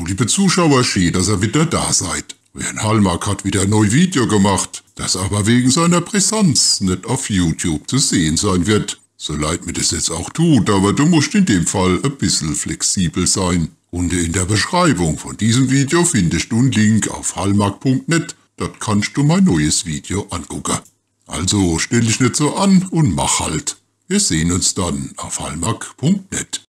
Hallo liebe Zuschauer, schön, dass ihr wieder da seid. Jan Hallmark hat wieder ein neues Video gemacht, das aber wegen seiner Brisanz nicht auf YouTube zu sehen sein wird. So leid mir das jetzt auch tut, aber du musst in dem Fall ein bisschen flexibel sein. Und in der Beschreibung von diesem Video findest du einen Link auf hallmark.net, dort kannst du mein neues Video angucken. Also stell dich nicht so an und mach halt. Wir sehen uns dann auf hallmark.net.